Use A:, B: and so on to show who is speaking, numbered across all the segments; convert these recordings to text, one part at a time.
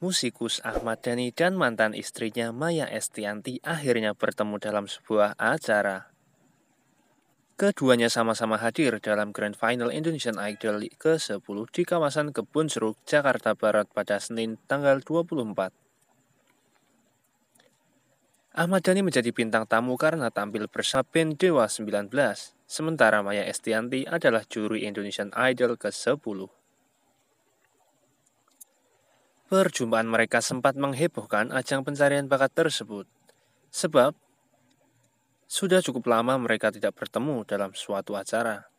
A: musikus Ahmad Dhani dan mantan istrinya Maya Estianti akhirnya bertemu dalam sebuah acara. Keduanya sama-sama hadir dalam Grand Final Indonesian Idol ke-10 di kawasan Kebun Seruk, Jakarta Barat pada Senin tanggal 24. Ahmad Dhani menjadi bintang tamu karena tampil bersama band Dewa 19, sementara Maya Estianti adalah juri Indonesian Idol ke-10. Perjumpaan mereka sempat menghebohkan ajang pencarian bakat tersebut, sebab sudah cukup lama mereka tidak bertemu dalam suatu acara.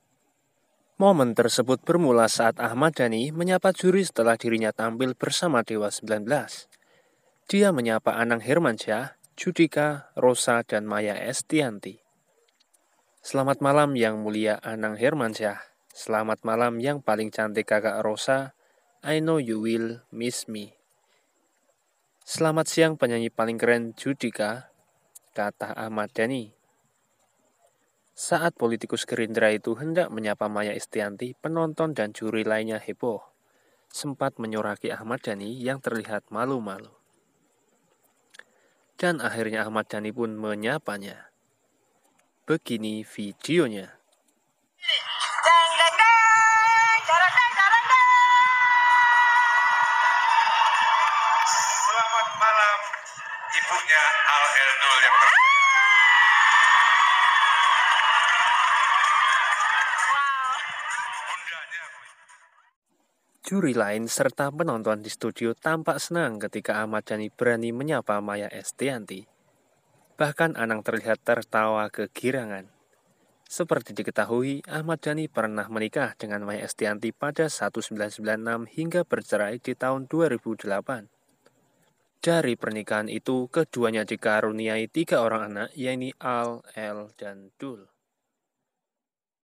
A: Momen tersebut bermula saat Ahmad Dhani menyapa juri setelah dirinya tampil bersama Dewa 19. Dia menyapa Anang Hermansyah, Judika, Rosa, dan Maya Estianti. Selamat malam yang mulia Anang Hermansyah. Selamat malam yang paling cantik kakak Rosa, I know you will miss me. Selamat siang penyanyi paling keren Judika, kata Ahmad Dhani. Saat politikus Gerindra itu hendak menyapa Maya Istianti, penonton dan juri lainnya heboh. Sempat menyoraki Ahmad Dhani yang terlihat malu-malu. Dan akhirnya Ahmad Dhani pun menyapanya. Begini videonya. Selamat malam ibunya Al Herdul yang ter... Juri lain serta penonton di studio tampak senang ketika Ahmad Jani berani menyapa Maya Estianti. Bahkan Anang terlihat tertawa kegirangan. Seperti diketahui, Ahmad Jani pernah menikah dengan Maya Estianti pada 1996 hingga bercerai di tahun 2008. Dari pernikahan itu, keduanya dikaruniai tiga orang anak, yaitu Al, El, dan Dul.